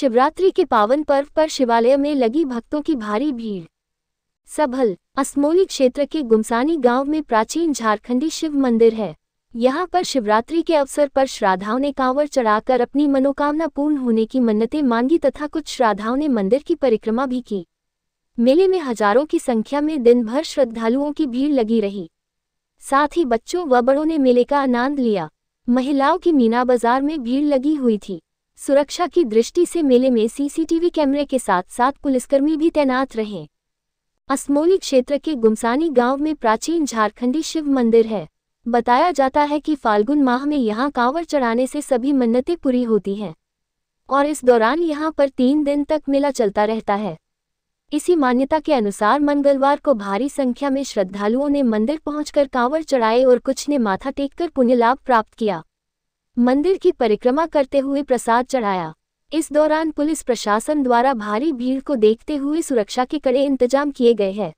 शिवरात्रि के पावन पर्व पर शिवालय में लगी भक्तों की भारी भीड़ सभल असमोली क्षेत्र के गुमसानी गांव में प्राचीन झारखंडी शिव मंदिर है यहाँ पर शिवरात्रि के अवसर पर श्राद्धाओं ने कांवर चढ़ाकर अपनी मनोकामना पूर्ण होने की मन्नतें मांगी तथा कुछ श्राद्धाओं ने मंदिर की परिक्रमा भी की मेले में हजारों की संख्या में दिन भर श्रद्धालुओं की भीड़ लगी रही साथ ही बच्चों व बड़ों ने मेले का आनंद लिया महिलाओं की मीना बाजार में भीड़ लगी हुई थी सुरक्षा की दृष्टि से मेले में सीसीटीवी कैमरे के साथ साथ पुलिसकर्मी भी तैनात रहे असमोली क्षेत्र के गुमसानी गांव में प्राचीन झारखंडी शिव मंदिर है बताया जाता है कि फाल्गुन माह में यहाँ कांवर चढ़ाने से सभी मन्नतें पूरी होती हैं और इस दौरान यहाँ पर तीन दिन तक मेला चलता रहता है इसी मान्यता के अनुसार मंगलवार को भारी संख्या में श्रद्धालुओं ने मंदिर पहुंचकर कांवर चढ़ाए और कुछ ने माथा टेककर पुण्य लाभ प्राप्त किया मंदिर की परिक्रमा करते हुए प्रसाद चढ़ाया इस दौरान पुलिस प्रशासन द्वारा भारी भीड़ को देखते हुए सुरक्षा के कड़े इंतजाम किए गए हैं